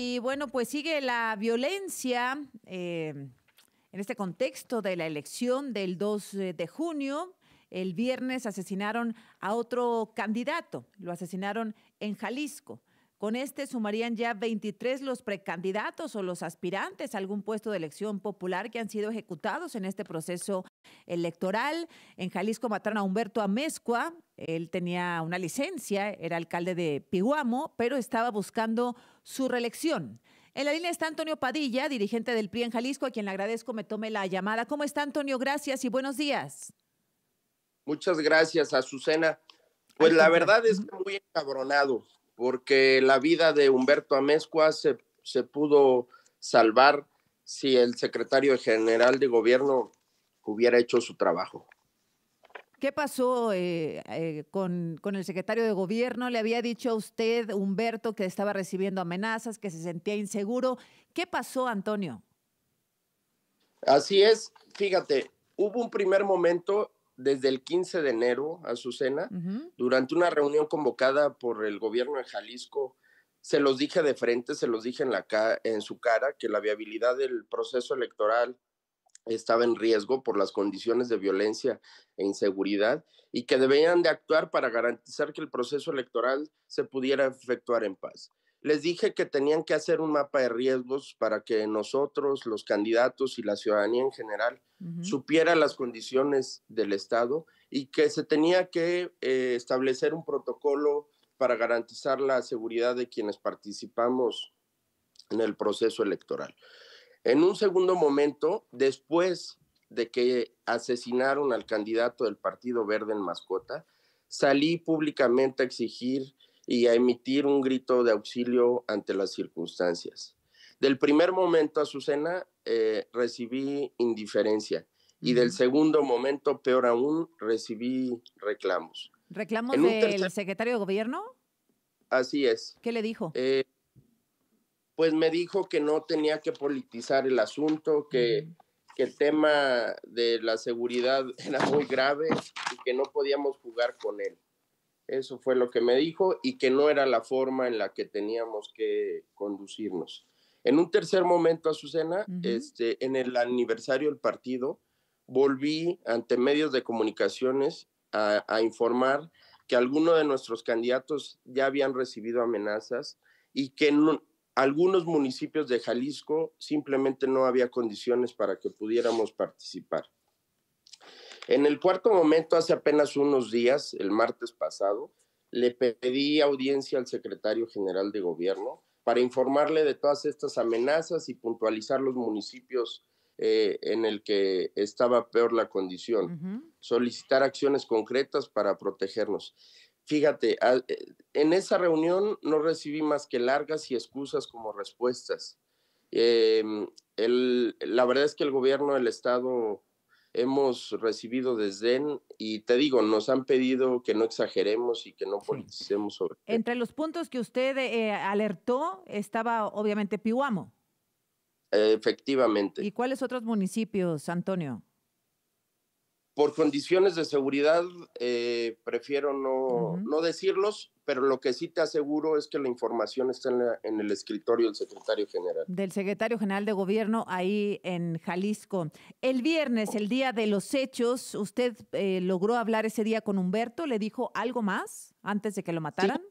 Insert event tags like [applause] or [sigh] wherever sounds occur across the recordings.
y bueno, pues sigue la violencia em, en este contexto de la elección del 2 eh, de junio. El viernes asesinaron a otro candidato, lo asesinaron en Jalisco. Con este sumarían ya 23 los precandidatos o los aspirantes a algún puesto de elección popular que han sido ejecutados en este proceso electoral. En Jalisco mataron a Humberto Amezcua. Él tenía una licencia, era alcalde de Piguamo, pero estaba buscando su reelección. En la línea está Antonio Padilla, dirigente del PRI e en Jalisco, a quien le agradezco me tome la llamada. ¿Cómo está Antonio? Gracias y buenos días. Muchas gracias, Azucena. Pues la verdad es que muy encabronado, porque la vida de Humberto Amezcua se, pudo salvar si el secretario general de gobierno hubiera hecho su trabajo. ¿Qué pasó eh, eh, con, con, el secretario de gobierno? Le había dicho a usted, Humberto, que estaba recibiendo amenazas, que se sentía inseguro. ¿Qué pasó, Antonio? Así es, fíjate, hubo un primer momento desde el 15 de enero, Azucena, durante una reunión convocada por el gobierno de Jalisco, se los dije de frente, se los dije en, la en su cara, que la viabilidad del proceso electoral estaba en riesgo por las condiciones de violencia e inseguridad y que debían de actuar para garantizar que el proceso electoral se pudiera efectuar en paz les dije que tenían que hacer un mapa de riesgos para que nosotros, los candidatos y la ciudadanía en general supieran supiera las condiciones del Estado y que se tenía que eh, establecer un protocolo para garantizar la seguridad de quienes participamos en el proceso electoral. En un segundo momento, después de que asesinaron al candidato del Partido Verde en Mascota, salí públicamente a exigir y a emitir un grito de auxilio ante las circunstancias. Del primer momento, Azucena, eh, recibí indiferencia y del segundo momento, peor aún, recibí reclamos. ¿Reclamos del secretario de gobierno? Así es. ¿Qué le dijo? Eh, pues me dijo que no tenía que politizar el asunto, que, el tema de la seguridad [laughs] era muy grave y que no podíamos jugar con él. Eso fue lo que me dijo y que no era la forma en la que teníamos que conducirnos. En un tercer momento, Azucena, este, en el aniversario del partido, volví ante medios de comunicaciones a, informar que algunos de nuestros candidatos ya habían recibido amenazas y que en algunos municipios de Jalisco simplemente no había condiciones para que pudiéramos participar. En el cuarto momento, hace apenas unos días, el martes pasado, le pedí audiencia al secretario general de gobierno para informarle de todas estas amenazas y puntualizar los municipios eh, en el que estaba peor la condición, solicitar acciones concretas para protegernos. Fíjate, eh, en esa reunión no recibí más que largas y excusas como respuestas. Em, la verdad es que el gobierno del estado hemos recibido desdén y te digo, nos han pedido que no exageremos y que no politicemos sobre. Entre los puntos que usted eh, alertó estaba obviamente Pihuamo. Efectivamente. ¿Y cuáles otros municipios, Antonio? Por condiciones de seguridad, eh, prefiero no, decirlos, pero lo que sí te aseguro es que la información está en, el escritorio del secretario general. Del secretario general de gobierno ahí en Jalisco. El viernes, el día de los hechos, ¿usted eh, logró hablar ese día con Humberto? ¿Le dijo algo más antes de que lo mataran?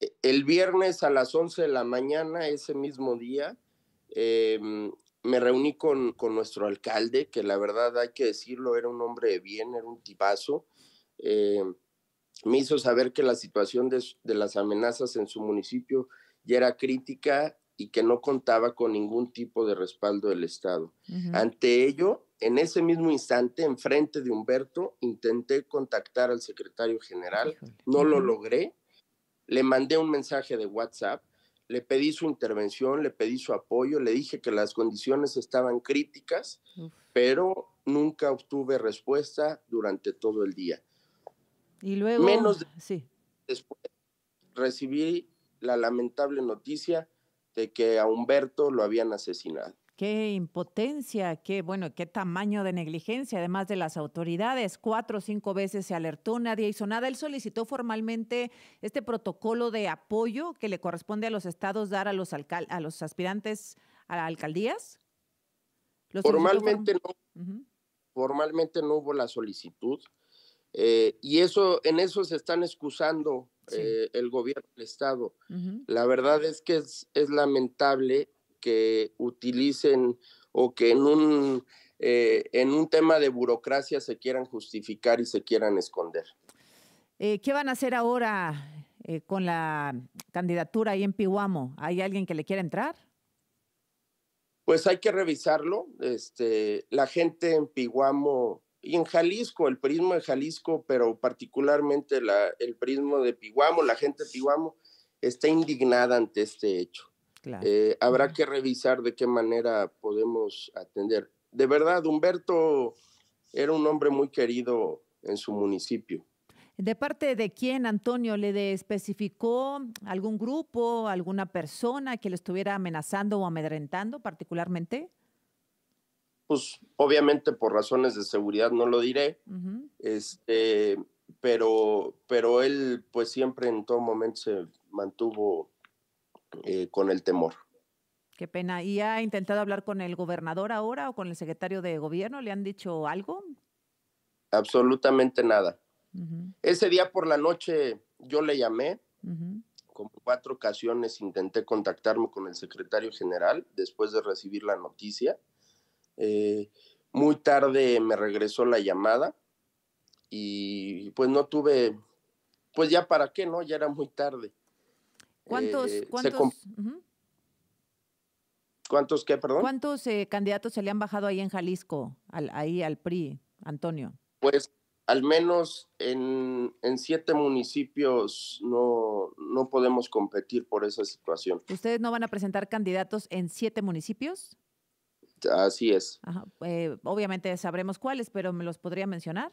E, el viernes a las 11 de la mañana, ese mismo día, eh, me reuní con, nuestro alcalde, que la verdad hay que decirlo, era un hombre de bien, era un tipazo. Eh, me hizo saber que la situación de, las amenazas en su municipio ya era crítica y que no contaba con ningún tipo de respaldo del Estado. Ante ello, en ese mismo instante, enfrente de Humberto, intenté contactar al secretario general, no lo logré, le mandé un mensaje de WhatsApp, le pedí su intervención, le pedí su apoyo, le dije que las condiciones estaban críticas, pero nunca obtuve respuesta durante todo el día. Y luego, menos después, recibí la lamentable noticia de que a Humberto lo habían asesinado. Qué impotencia, qué bueno, qué tamaño de negligencia, además de las autoridades. Cuatro o cinco veces se alertó, nadie hizo nada. Él solicitó formalmente este protocolo de apoyo que le corresponde a los estados dar a los, a los aspirantes a alcaldías. formalmente no. Formalmente no hubo la solicitud. Eh, y eso, en eso se están excusando eh, el gobierno del Estado. La verdad es que es lamentable que utilicen o que en un, eh, en un tema de burocracia se quieran justificar y se quieran esconder. Eh, ¿Qué van a hacer ahora eh, con la candidatura ahí en Pihuamo? ¿Hay alguien que le quiera entrar? Pues hay que revisarlo. Este, la gente en Pihuamo y en Jalisco, el prismo de Jalisco, pero particularmente la, el prismo de Pihuamo, la gente de Pihuamo está indignada ante este hecho. Eh, habrá que revisar de qué manera podemos atender. De verdad, Humberto era un hombre muy querido en su municipio. ¿De parte de quién, Antonio, le especificó algún grupo, alguna persona que le estuviera amenazando o amedrentando particularmente? Pues obviamente por razones de seguridad no lo diré, este, pero, pero él pues siempre en todo momento se mantuvo eh, con el temor. Qué pena. ¿Y ha intentado hablar con el gobernador ahora o con el secretario de gobierno? ¿Le han dicho algo? Absolutamente nada. Ese día por la noche yo le llamé, Con como cuatro ocasiones intenté contactarme con el secretario general después de recibir la noticia. Eh, muy tarde me regresó la llamada y pues no tuve, pues ya para qué, ¿no? Ya era muy tarde. ¿Cuántos, eh, cuántos, qué, perdón? ¿Cuántos eh, candidatos se le han bajado ahí en Jalisco, ahí al PRI, Antonio? Pues al menos en, siete municipios no, podemos competir por esa situación. ¿Ustedes no van a presentar candidatos en siete municipios? Así es. Eh, obviamente sabremos cuáles, pero ¿me los podría mencionar?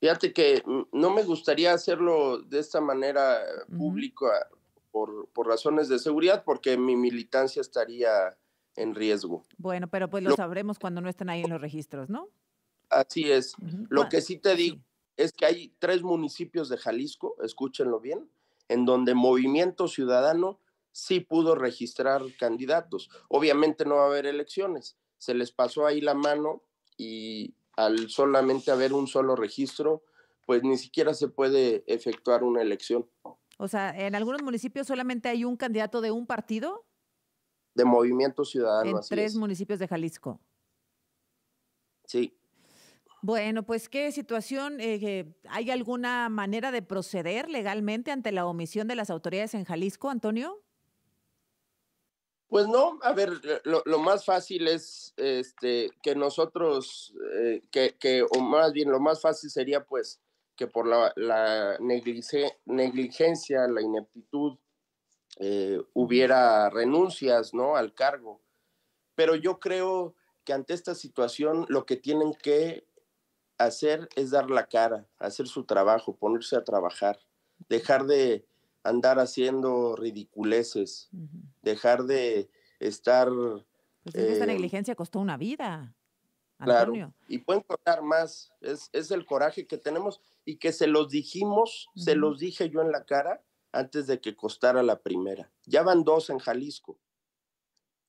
Fíjate que mm, no me gustaría hacerlo de esta manera eh, pública ah, por, razones de seguridad, porque mi militancia estaría en riesgo. Bueno, pero pues lo, sabremos cuando no estén ahí en los registros, ¿no? Así es. Lo que sí te digo es que hay tres municipios de Jalisco, escúchenlo bien, en donde Movimiento Ciudadano sí pudo registrar candidatos. Obviamente no va a haber elecciones. Se les pasó ahí la mano y, al solamente haber un solo registro, pues ni siquiera se puede efectuar una elección. O sea, en algunos municipios solamente hay un candidato de un partido. De Movimiento Ciudadano. En tres municipios de Jalisco. Sí. Bueno, pues qué situación. Eh, eh, ¿Hay alguna manera de proceder legalmente ante la omisión de las autoridades en Jalisco, Antonio? Pues no, a ver, eh, lo, más fácil es este, que nosotros, eh, que, o más bien lo más fácil sería pues que por la, negligencia, la ineptitud, eh, hubiera renuncias ¿no? al cargo. Pero yo creo que ante esta situación lo que tienen que hacer es dar la cara, hacer su trabajo, ponerse a trabajar, dejar de, andar haciendo ridiculeces, dejar de estar... Pues esta eh, negligencia costó una vida. Claro, y pueden costar más. Es, es, el coraje que tenemos y que se los dijimos, se los dije yo en la cara antes de que costara la primera. Ya van dos en Jalisco.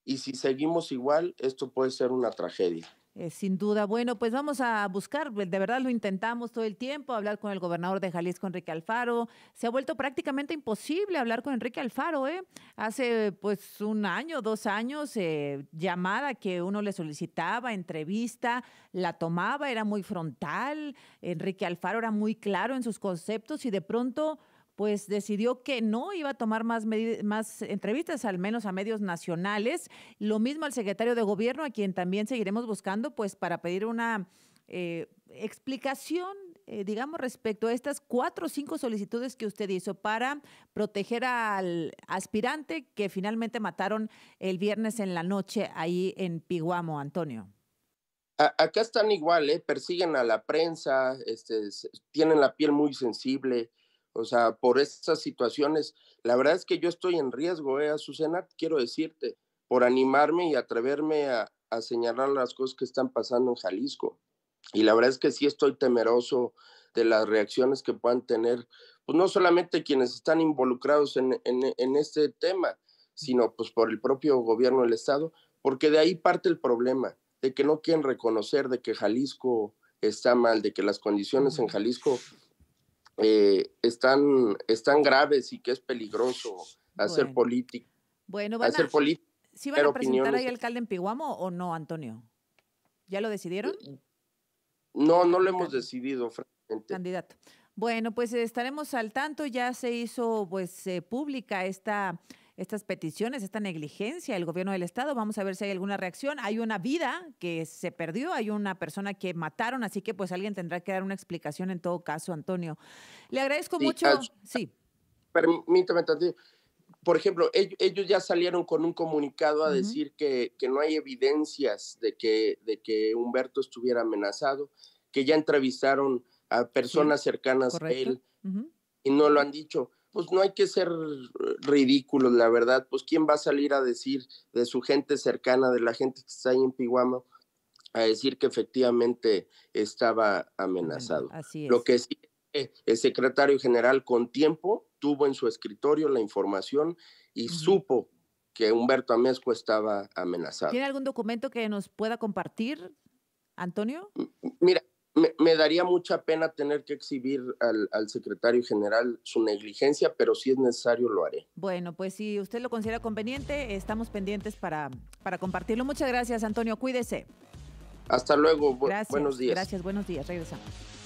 Y si seguimos igual, esto puede ser una tragedia. Eh, sin duda. Bueno, pues vamos a buscar, pues, de verdad lo intentamos todo el tiempo, hablar con el gobernador de Jalisco, Enrique Alfaro. Se ha vuelto prácticamente imposible hablar con Enrique Alfaro, ¿eh? Hace pues un año, dos años, eh, llamada que uno le solicitaba, entrevista, la tomaba, era muy frontal, Enrique Alfaro era muy claro en sus conceptos y de pronto pues decidió que no iba a tomar más, más entrevistas, al menos a medios nacionales. Lo mismo al secretario de gobierno, a quien también seguiremos buscando, pues para pedir una eh, explicación, eh, digamos, respecto a estas cuatro o cinco solicitudes que usted hizo para proteger al aspirante que finalmente mataron el viernes en la noche ahí en Piguamo, Antonio. Acá están igual, ¿eh? persiguen a la prensa, este, tienen la piel muy sensible, o sea, por estas situaciones, la verdad es que yo estoy en riesgo, ¿eh, Azucena? Quiero decirte, por animarme y atreverme a, señalar las cosas que están pasando en Jalisco. Y la verdad es que sí estoy temeroso de las reacciones que puedan tener, pues no solamente quienes están involucrados en, en este tema, sino pues por el propio gobierno del Estado, porque de ahí parte el problema, de que no quieren reconocer de que Jalisco está mal, de que las condiciones en Jalisco eh, están, graves y que es peligroso hacer política. Bueno, va a, política. ¿Sí van a presentar ahí alcalde en Piguamo o no, Antonio? ¿Ya lo decidieron? Eh, no, no lo hemos decidido, francamente. Candidato. Bueno, pues estaremos al tanto. Ya se hizo pues eh, pública esta estas peticiones, esta negligencia del gobierno del Estado. Vamos a ver si hay alguna reacción. Hay una vida que se perdió, hay una persona que mataron, así que pues alguien tendrá que dar una explicación en todo caso, Antonio. Le agradezco mucho. sí. Permítame Por ejemplo, ellos ya salieron con un comunicado a decir que, no hay evidencias de que, de que Humberto estuviera amenazado, que ya entrevistaron a personas cercanas a él y no lo han dicho pues no hay que ser eh, ridículos, la verdad, pues quién va a salir a decir de su gente cercana, de la gente que está ahí en Piguama, a decir que efectivamente estaba amenazado. así es. Lo que sí, eh, el secretario general con tiempo tuvo en su escritorio la información y supo que Humberto Amesco estaba amenazado. ¿Tiene algún documento que nos pueda compartir, Antonio? Mira, me, daría mucha pena tener que exhibir al, secretario general su negligencia, pero si es necesario lo haré. Bueno, pues si usted lo considera conveniente, estamos pendientes para, para compartirlo. Muchas gracias, Antonio. Cuídese. Hasta luego. buenos días. Gracias, buenos días. Regresamos.